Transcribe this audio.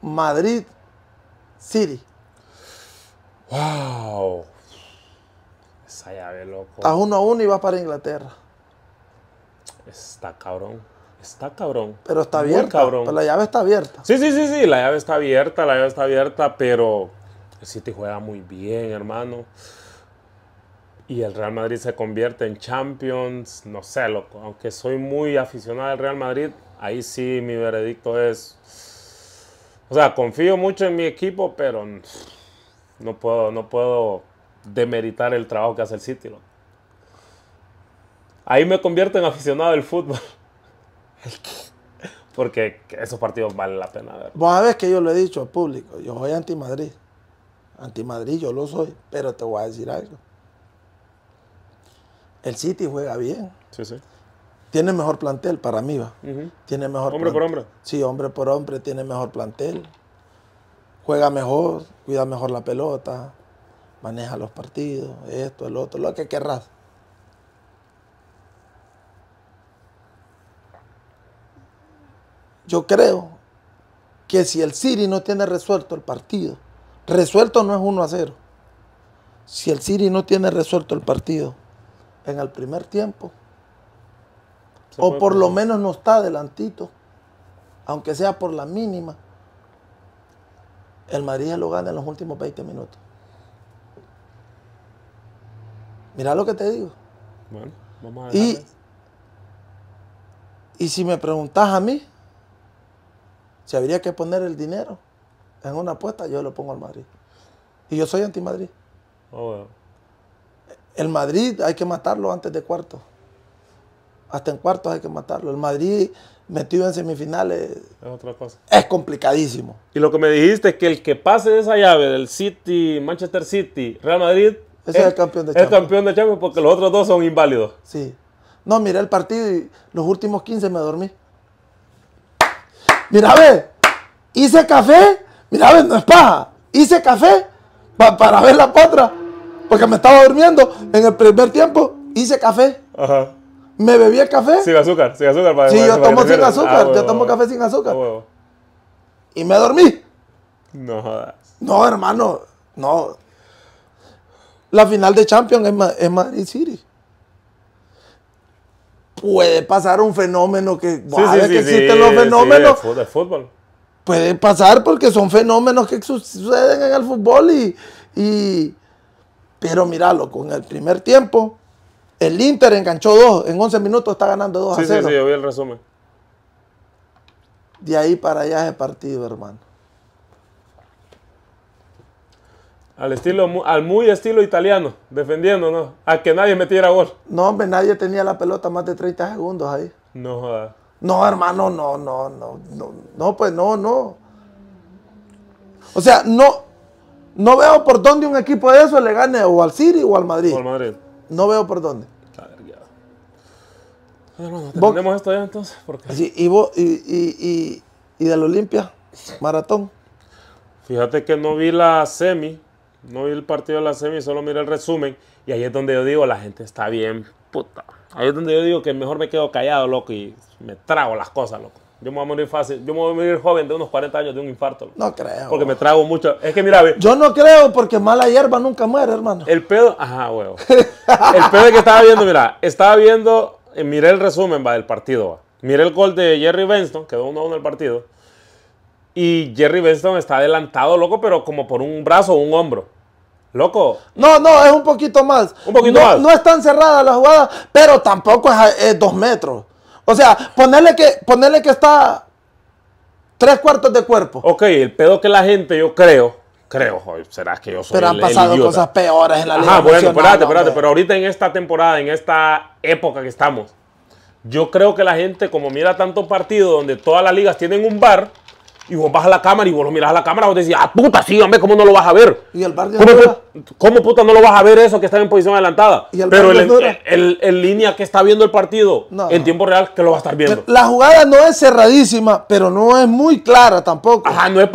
Madrid City. ¡Wow! Esa llave, loco. Estás uno a uno y vas para Inglaterra. Está cabrón. Está cabrón. Pero está abierta. Pero la llave está abierta. Sí, sí, sí, sí. La llave está abierta, la llave está abierta, pero el City juega muy bien, hermano. Y el Real Madrid se convierte en Champions. No sé, loco. Aunque soy muy aficionado al Real Madrid, ahí sí mi veredicto es o sea, confío mucho en mi equipo, pero no puedo, no puedo demeritar el trabajo que hace el City. Ahí me convierto en aficionado del fútbol. Porque esos partidos valen la pena ver. Vos sabés que yo lo he dicho al público, yo soy anti-Madrid. Anti-Madrid yo lo soy, pero te voy a decir algo. El City juega bien. Sí, sí. Tiene mejor plantel para mí, va. Tiene mejor Hombre por hombre. Sí, hombre por hombre, tiene mejor plantel. Juega mejor, cuida mejor la pelota, maneja los partidos, esto, el otro, lo que querrás. Yo creo que si el Ciri no tiene resuelto el partido, resuelto no es 1 a 0. Si el Ciri no tiene resuelto el partido en el primer tiempo, o por lo menos no está adelantito, aunque sea por la mínima. El Madrid lo gana en los últimos 20 minutos. Mira lo que te digo. Bueno, y, y si me preguntas a mí, si habría que poner el dinero en una apuesta, yo lo pongo al Madrid. Y yo soy anti-Madrid. Oh, El Madrid hay que matarlo antes de cuarto hasta en cuartos hay que matarlo. El Madrid metido en semifinales es, otra cosa. es complicadísimo. Y lo que me dijiste es que el que pase de esa llave del City, Manchester City, Real Madrid, es, el campeón de Champions. El campeón de Champions porque los otros dos son inválidos. Sí. No, miré el partido y los últimos 15 me dormí. Mira, ve, hice café, mira, ve, no es paja. Hice café para ver la potra, porque me estaba durmiendo en el primer tiempo, hice café. Ajá. ¿Me bebí el café? Sin azúcar, sin azúcar. Para, sí, yo, tomo sin azúcar, ah, yo tomo café sin ah, azúcar. Y me dormí. No jodas. No, hermano, no. La final de Champions es, es Madrid City. Puede pasar un fenómeno que. Sí, sí, sí, que existen los fenómenos. fútbol. Puede pasar porque son fenómenos que suceden en el fútbol y. y pero míralo, con el primer tiempo el Inter enganchó dos, en 11 minutos está ganando 2 a 0. Sí, sí, yo vi el resumen. De ahí para allá es el partido, hermano. Al estilo, al muy estilo italiano, defendiendo, ¿no? A que nadie metiera gol. No, hombre, nadie tenía la pelota más de 30 segundos ahí. No No, hermano, no, no, no, no, pues no, no. O sea, no, no veo por dónde un equipo de eso le gane o al City o al Madrid. O al Madrid. No veo por dónde. Bueno, ¿tenemos esto ya entonces? y, vos, y, y, y, Olimpia, maratón. Fíjate que no vi la semi, no vi el partido de la semi, solo miré el resumen. Y ahí es donde yo digo, la gente está bien puta. Ahí es donde yo digo que mejor me quedo callado, loco, y me trago las cosas, loco. Yo me voy a morir fácil. Yo me voy a morir joven de unos 40 años de un infarto. No creo. Porque me trago mucho. Es que mira, Yo no creo porque mala hierba nunca muere, hermano. El pedo. Ajá, huevo. el pedo que estaba viendo, mira. Estaba viendo. Eh, miré el resumen va, del partido. Miré el gol de Jerry Benston. Quedó 1 1 el partido. Y Jerry Benston está adelantado, loco, pero como por un brazo o un hombro. Loco. No, no, es un poquito más. Un poquito no, más. No es tan cerrada la jugada, pero tampoco es, es dos metros. O sea, ponerle que, ponerle que está tres cuartos de cuerpo. Ok, el pedo que la gente, yo creo, creo, será que yo soy Pero han pasado cosas peores en la liga. Ah, bueno, espérate, espérate, pero ahorita en esta temporada, en esta época que estamos, yo creo que la gente, como mira tantos partidos donde todas las ligas tienen un bar, y vos bajas la cámara y vos lo miras a la cámara, vos decís, ah, puta, sí, hombre, ¿cómo no lo vas a ver? ¿Y el ¿Cómo, puta no lo vas a ver eso que está en posición adelantada? Pero el, el, línea que está viendo el partido en tiempo real, que lo va a estar viendo. La jugada no es cerradísima, pero no es muy clara tampoco. no